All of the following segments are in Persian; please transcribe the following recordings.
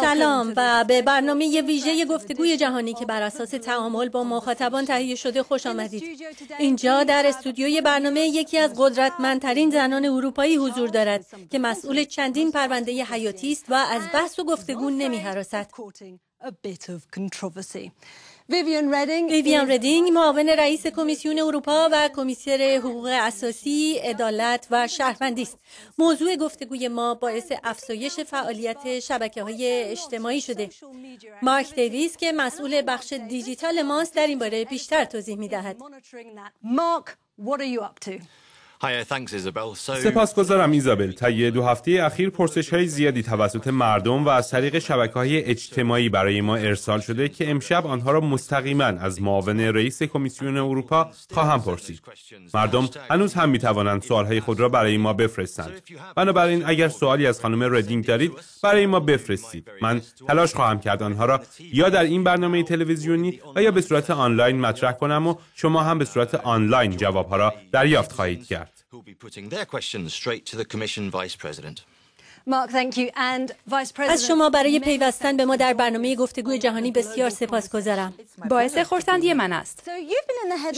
سلام و به برنامه ویژه گفتگوی جهانی که بر اساس تعامل با مخاطبان تهیه شده خوش آمدید. اینجا در استودیوی برنامه یکی از قدرتمندترین زنان اروپایی حضور دارد که مسئول چندین پرونده حیاتی است و از بحث و گفتگو نمی ویویان ردینگ معاون رئیس کمیسیون اروپا و کمیسر حقوق اساسی، عدالت و شهروندی است. موضوع گفتگوی ما باعث افزایش فعالیت شبکه های اجتماعی شده. مارک دیویس که مسئول بخش دیجیتال ماست در این باره بیشتر توضیح می دهد. what are you up to? سپاسگزارم ایزابل تا یه دو هفته اخیر پرسش های زیادی توسط مردم و از طریق شبکه های اجتماعی برای ما ارسال شده که امشب آنها را مستقیما از معاون رئیس کمیسیون اروپا خواهم پرسید مردم هنوز هم می توانند سوالهای خود را برای ما بفرستند بنابراین اگر سوالی از خانم ردینگ دارید برای ما بفرستید من تلاش خواهم کرد آنها را یا در این برنامه تلویزیونی و یا به صورت آنلاین مطرح کنم و شما هم به صورت آنلاین جوابها را دریافت خواهید کرد از شما برای پیوستن به ما در برنامه گفتگوی جهانی بسیار سپاسگزارم. باعث خورسندی من است.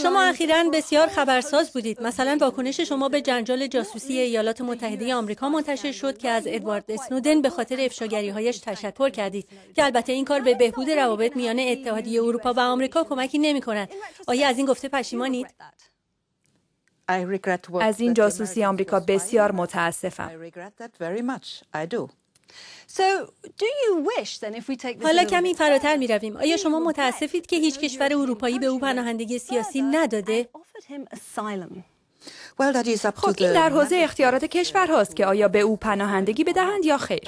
شما اخیرا بسیار خبرساز بودید. مثلا واکنش شما به جنجال جاسوسی ایالات متحده آمریکا منتشر شد که از ادوارد اسنودن به خاطر افشاگری هایش تشکر کردید که البته این کار به بهبود روابط میان اتحادیه اروپا و آمریکا کمکی نمی کند. آیا از این گفته پشیمانید؟ از این جاسوسی آمریکا بسیار متاسفم. حالا کمی فراتر می رویم. آیا شما متاسفید که هیچ کشور اروپایی به او پناهندگی سیاسی نداده؟ خب این در حوزه اختیارات کشور هاست که آیا به او پناهندگی بدهند یا خیر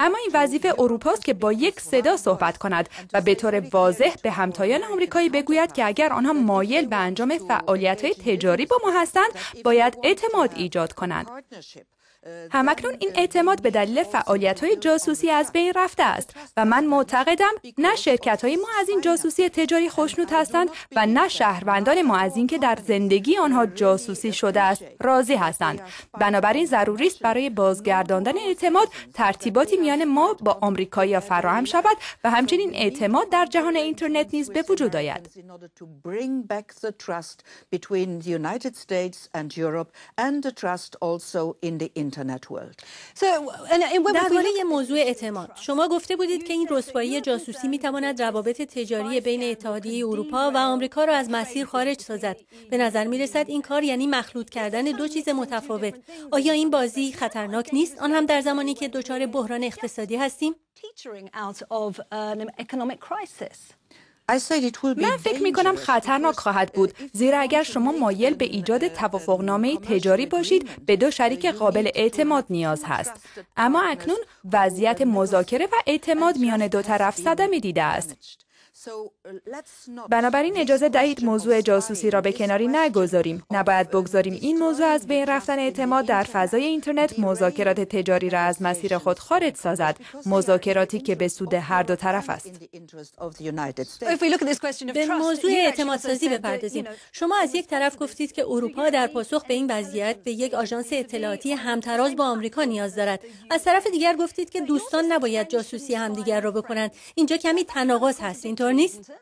اما این وظیفه اروپاست که با یک صدا صحبت کند و به طور واضح به همتایان آمریکایی بگوید که اگر آنها مایل به انجام فعالیت های تجاری با ما هستند باید اعتماد ایجاد کنند همکنون این اعتماد به دلیل فعالیت های جاسوسی از بین رفته است و من معتقدم نه شرکت های ما از این جاسوسی تجاری خوشنود هستند و نه شهروندان ما از اینکه در زندگی آنها جاسوسی شده است راضی هستند بنابراین ضروری است برای بازگرداندن اعتماد ترتیباتی میان ما با آمریکا یا فراهم شود و همچنین اعتماد در جهان اینترنت نیز به وجود آید درباره موضوع اعتماد شما گفته بودید که این رسوایی جاسوسی می تواند روابط تجاری بین اتحادیه اروپا و آمریکا را از مسیر خارج سازد به نظر می رسد این کار یعنی مخلوط کردن دو چیز متفاوت آیا این بازی خطرناک نیست آن هم در زمانی که دچار بحران اقتصادی هستیم من فکر می کنم خطرناک خواهد بود زیرا اگر شما مایل به ایجاد توافقنامه تجاری باشید به دو شریک قابل اعتماد نیاز هست اما اکنون وضعیت مذاکره و اعتماد میان دو طرف صدمه دیده است Uh, بنابراین اجازه دهید موضوع جاسوسی را به کناری نگذاریم نباید بگذاریم این موضوع از بین رفتن اعتماد در فضای اینترنت مذاکرات تجاری را از مسیر خود خارج سازد مذاکراتی که به سود هر دو طرف است به موضوع اعتماد سازی بپردازیم شما از یک طرف گفتید که اروپا در پاسخ به این وضعیت به یک آژانس اطلاعاتی همتراز با آمریکا نیاز دارد از طرف دیگر گفتید که دوستان نباید جاسوسی همدیگر را بکنند اینجا کمی تناقض هست اینطور نیست؟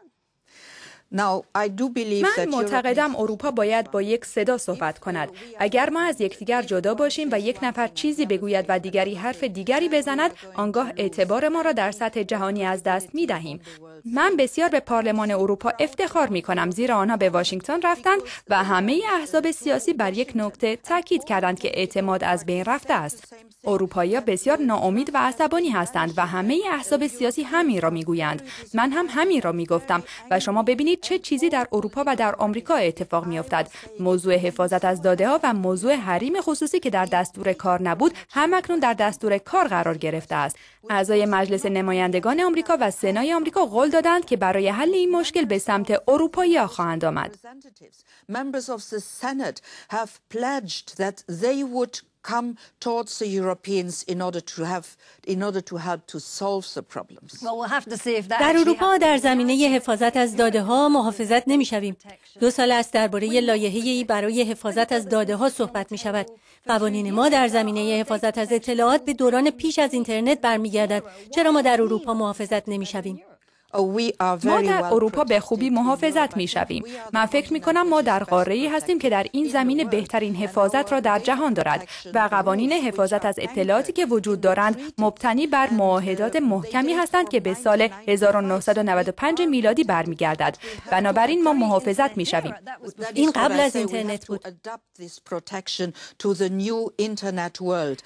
من معتقدم اروپا باید با یک صدا صحبت کند. اگر ما از یکدیگر جدا باشیم و یک نفر چیزی بگوید و دیگری حرف دیگری بزند، آنگاه اعتبار ما را در سطح جهانی از دست می دهیم. من بسیار به پارلمان اروپا افتخار می کنم زیرا آنها به واشنگتن رفتند و همه احزاب سیاسی بر یک نکته تاکید کردند که اعتماد از بین رفته است. اروپایی بسیار ناامید و عصبانی هستند و همه احزاب سیاسی همین را میگویند. من هم همین را می گفتم و شما ببینید چه چیزی در اروپا و در آمریکا اتفاق می افتد. موضوع حفاظت از داده ها و موضوع حریم خصوصی که در دستور کار نبود اکنون در دستور کار قرار گرفته است. اعضای مجلس نمایندگان آمریکا و سنای آمریکا قول دادند که برای حل این مشکل به سمت اروپایی ها خواهند آمد. در اروپا در زمینه حفاظت از داده ها محافظت نمی شویم. دو سال از درباره لایحه ای برای حفاظت از داده ها صحبت می شود. قوانین ما در زمینه حفاظت از اطلاعات به دوران پیش از اینترنت برمیگردد. چرا ما در اروپا محافظت نمی شویم؟ Oh, ما در اروپا به خوبی محافظت می شویم. من فکر می کنم ما در قاره ای هستیم که در این زمین بهترین حفاظت را در جهان دارد و قوانین حفاظت از اطلاعاتی که وجود دارند مبتنی بر معاهدات محکمی هستند که به سال 1995 میلادی برمیگردد. بنابراین ما محافظت می شویم. این قبل از اینترنت بود.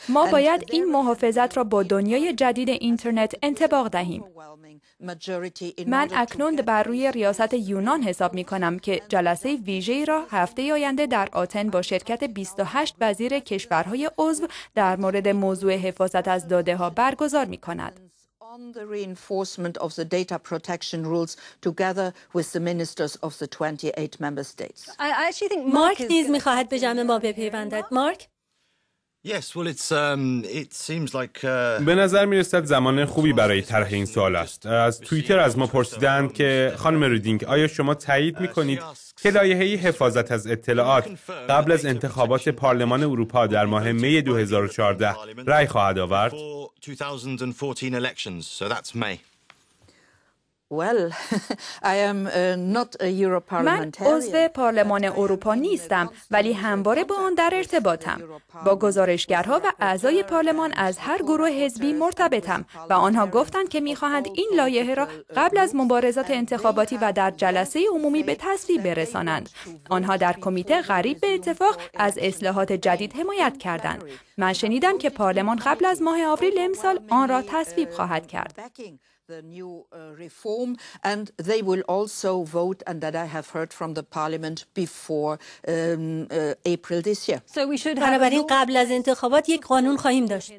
ما باید این محافظت را با دنیای جدید اینترنت انتباق دهیم. من اکنون بر روی ریاست یونان حساب می کنم که جلسه ویژه را هفته آینده در آتن با شرکت 28 وزیر کشورهای عضو در مورد موضوع حفاظت از داده ها برگزار می کند. on the reinforcement of the data protection rules together with مارک نیز میخواهد به جمع ما بپیوندد. مارک؟ Um, uh, به نظر می رسد زمان خوبی برای طرح این سوال است. از توییتر از ما پرسیدند که خانم رودینگ آیا شما تایید uh, می کنید که لایحه حفاظت از اطلاعات قبل از انتخابات پارلمان اروپا در ماه می 2014 رای خواهد آورد؟ well, I am uh, من عضو پارلمان اروپا نیستم ولی همواره با آن در ارتباطم با گزارشگرها و اعضای پارلمان از هر گروه حزبی مرتبطم و آنها گفتند که میخواهند این لایحه را قبل از مبارزات انتخاباتی و در جلسه عمومی به تصویب برسانند آنها در کمیته غریب به اتفاق از اصلاحات جدید حمایت کردند من شنیدم که پارلمان قبل از ماه آوریل امسال آن را تصویب uh, خواهد کرد قبل از انتخابات یک قانون خواهیم داشت.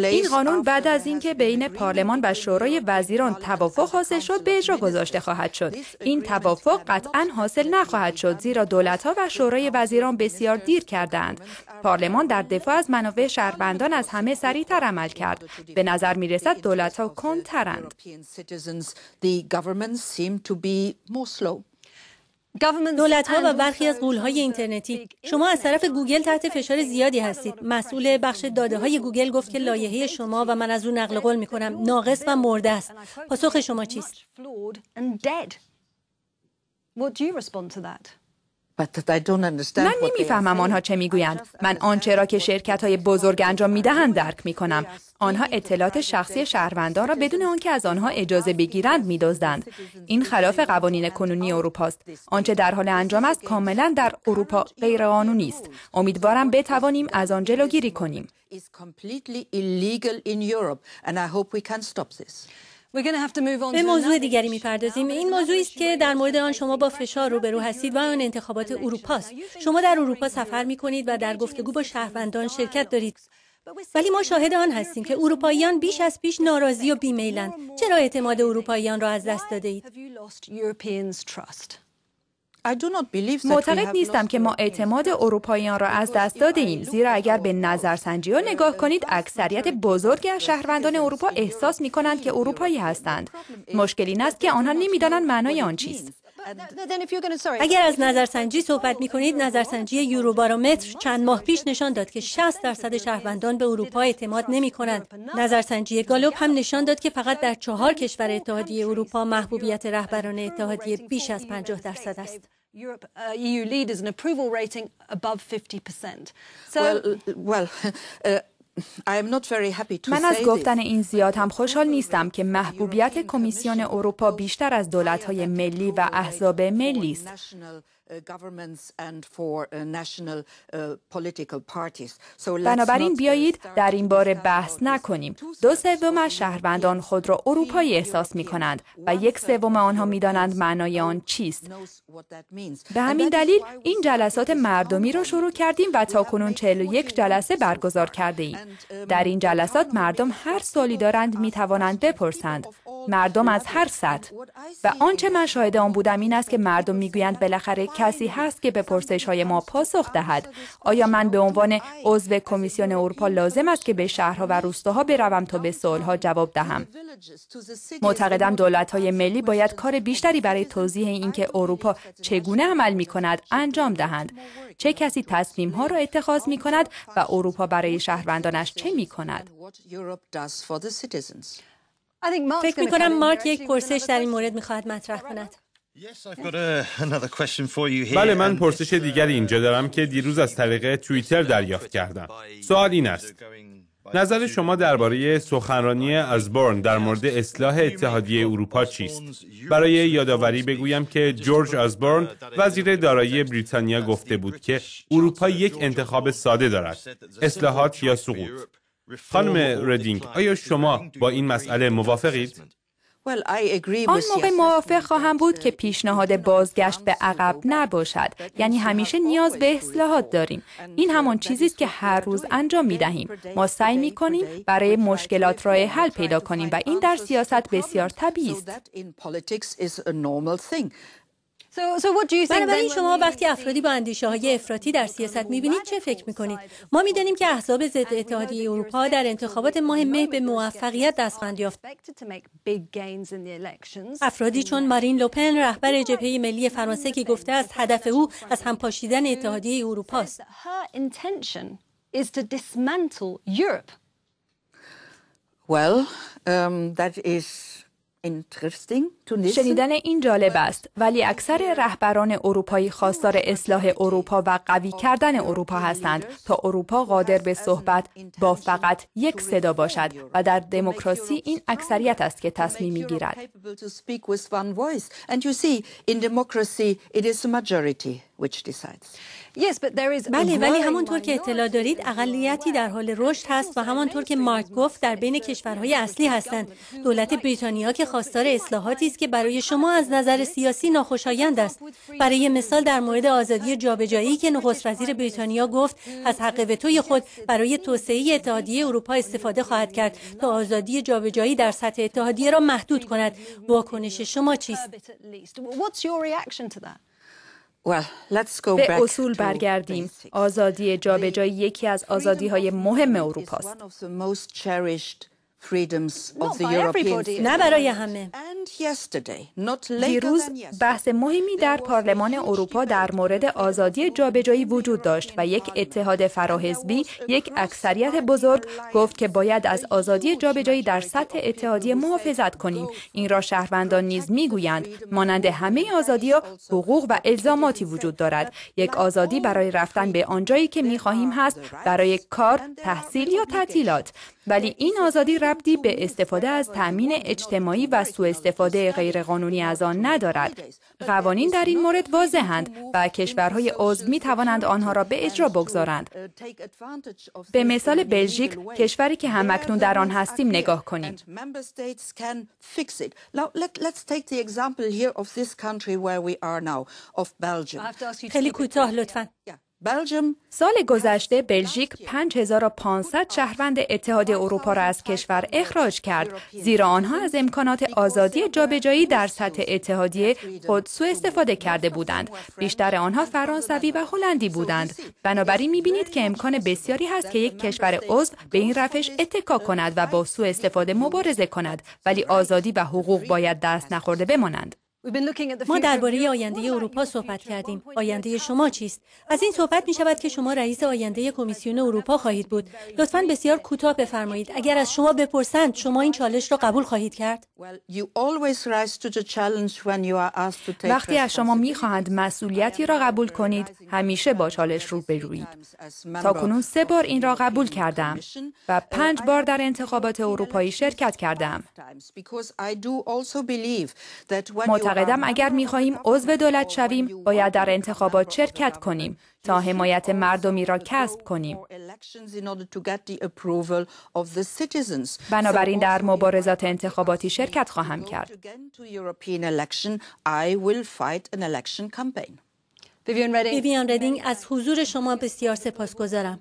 این قانون بعد از اینکه بین پارلمان و شورای وزیران توافق حاصل شد به اجرا گذاشته خواهد شد. این توافق قطعا حاصل نخواهد شد زیرا ها و شورای وزیران بسیار دیر کردند. پارلمان در دفاع از منافع شهروندان از همه سریعتر عمل کرد. به نظر می رسد دولت ها کنترند. دولت ها و برخی از قول های اینترنتی شما از طرف گوگل تحت فشار زیادی هستید مسئول بخش داده های گوگل گفت که لایحه شما و من از او نقل قول می کنم ناقص و مرده است پاسخ شما چیست من نمیفهمم آنها چه میگویند من آنچه را که شرکت های بزرگ انجام میدهند درک میکنم آنها اطلاعات شخصی شهروندان را بدون آنکه از آنها اجازه بگیرند میدازدند. این خلاف قوانین کنونی oh, اروپا است آنچه در حال انجام است کاملا در اروپا غیرقانونی است امیدوارم بتوانیم از آن جلوگیری کنیم به موضوع دیگری میپردازیم این موضوعی است که در مورد آن شما با فشار روبرو هستید و آن انتخابات اروپا است شما در اروپا سفر می کنید و در گفتگو با شهروندان شرکت دارید ولی ما شاهد آن هستیم که اروپاییان بیش از پیش ناراضی و بیمیلند چرا اعتماد اروپاییان را از دست داده اید؟ معتقد نیستم که ما اعتماد اروپاییان را از دست دادیم. زیرا اگر به نظرسنجی ها نگاه کنید اکثریت بزرگی از شهروندان اروپا احساس می کنند که اروپایی هستند مشکل این است که آنها نمیدانند معنای آن چیست اگر از نظرسنجی صحبت می کنید نظرسنجی یوروبارومتر چند ماه پیش نشان داد که 60 درصد شهروندان به اروپا اعتماد نمی کنند نظرسنجی گالوپ هم نشان داد که فقط در چهار کشور اتحادیه اروپا محبوبیت رهبران اتحادیه بیش از 50 درصد است uh, e من از گفتن این زیاد هم خوشحال نیستم که محبوبیت کمیسیون اروپا بیشتر از دولت‌های ملی و احزاب ملی است. Uh, uh, uh, بنابراین بیایید در این باره بحث نکنیم. دو سوم از شهروندان خود را اروپایی احساس می کنند و یک سوم آنها می دانند معنای آن چیست. به همین دلیل این جلسات مردمی را شروع کردیم و تا کنون 41 جلسه برگزار کرده ایم. در این جلسات مردم هر سالی دارند می توانند بپرسند مردم از هر سطح و آنچه من شاهد آن بودم این است که مردم میگویند بالاخره کسی هست که به پرسش های ما پاسخ دهد آیا من به عنوان عضو کمیسیون اروپا لازم است که به شهرها و روستاها بروم تا به سوالها جواب دهم معتقدم دولت های ملی باید کار بیشتری برای توضیح اینکه اروپا چگونه عمل می کند انجام دهند چه کسی تصمیم ها را اتخاذ می کند و اروپا برای شهروندان سازمانش چه می کند؟ فکر می کنم مارک یک پرسش در این مورد می خواهد مطرح کند. بله من پرسش دیگری اینجا دارم uh, که دیروز از طریق توییتر دریافت کردم. سوال این است نظر شما درباره سخنرانی ازبورن در مورد اصلاح اتحادیه اروپا چیست؟ برای یادآوری بگویم که جورج uh, ازبورن وزیر دارایی بریتانیا گفته بود که اروپا یک انتخاب ساده دارد: اصلاحات یا سقوط. خانم ردینگ، آیا شما با این مسئله موافقید؟ آن موقع موافق خواهم بود که پیشنهاد بازگشت به عقب نباشد یعنی همیشه نیاز به اصلاحات داریم این همان چیزی است که هر روز انجام می دهیم ما سعی می کنیم برای مشکلات راه حل پیدا کنیم و این در سیاست بسیار طبیعی است بنابراین شما وقتی افرادی با اندیشه های افراطی در سیاست میبینید چه فکر میکنید ما میدانیم که احزاب ضد اتحادیه اروپا در انتخابات ماه مه به موفقیت دستمند یافت افرادی چون مارین لوپن رهبر جبهه ملی فرانسه که گفته است هدف او از همپاشیدن اتحادیه اروپا است Well, um, شنیدن این جالب است ولی اکثر رهبران اروپایی خواستار اصلاح اروپا و قوی کردن اروپا هستند تا اروپا قادر به صحبت با فقط یک صدا باشد و در دموکراسی این اکثریت است که تصمیم میگیرد بله ولی همانطور که اطلاع دارید اقلیتی در حال رشد هست و همانطور که مارک گفت در بین کشورهای اصلی هستند دولت بریتانیا که خواستار اصلاحاتی است که برای شما از نظر سیاسی ناخوشایند است برای مثال در مورد آزادی جابجایی که نخست وزیر بریتانیا گفت از حق وتوی خود برای توسعه اتحادیه اروپا استفاده خواهد کرد تا آزادی جابجایی در سطح اتحادیه را محدود کند واکنش شما چیست به اصول برگردیم. آزادی جابجایی یکی از آزادی های مهم اروپا است. نه برای همه دیروز بحث مهمی در پارلمان اروپا در مورد آزادی جابجایی وجود داشت و یک اتحاد فراحزبی یک اکثریت بزرگ گفت که باید از آزادی جابجایی در سطح اتحادیه محافظت کنیم این را شهروندان نیز میگویند مانند همه آزادی ها حقوق و الزاماتی وجود دارد یک آزادی برای رفتن به آنجایی که میخواهیم هست برای کار تحصیل یا تعطیلات ولی این آزادی ربطی به استفاده از تأمین اجتماعی و سوء استفاده غیرقانونی از آن ندارد. قوانین در این مورد واضحند و کشورهای عضو می توانند آنها را به اجرا بگذارند. به مثال بلژیک کشوری که همکنون در آن هستیم نگاه کنیم. خیلی کوتاه لطفا. سال گذشته بلژیک 5500 شهروند اتحادیه اروپا را از کشور اخراج کرد زیرا آنها از امکانات آزادی جابجایی در سطح اتحادیه خود سوء استفاده کرده بودند بیشتر آنها فرانسوی و هلندی بودند بنابراین میبینید که امکان بسیاری هست که یک کشور عضو به این رفش اتکا کند و با سوء استفاده مبارزه کند ولی آزادی و حقوق باید دست نخورده بمانند ما درباره آینده اروپا صحبت کردیم. آینده شما چیست؟ از این صحبت می شود که شما رئیس آینده کمیسیون اروپا خواهید بود. لطفا بسیار کوتاه بفرمایید. اگر از شما بپرسند شما این چالش را قبول خواهید کرد؟ وقتی از شما می خواهند مسئولیتی را قبول کنید، همیشه با چالش رو بروید. تا کنون سه بار این را قبول کردم و پنج بار در انتخابات اروپایی شرکت کردم. معتقدم اگر خواهیم عضو دولت شویم باید در انتخابات شرکت کنیم تا حمایت مردمی را کسب کنیم بنابراین در مبارزات انتخاباتی شرکت خواهم کرد بیویان ردینگ از حضور شما بسیار سپاسگزارم.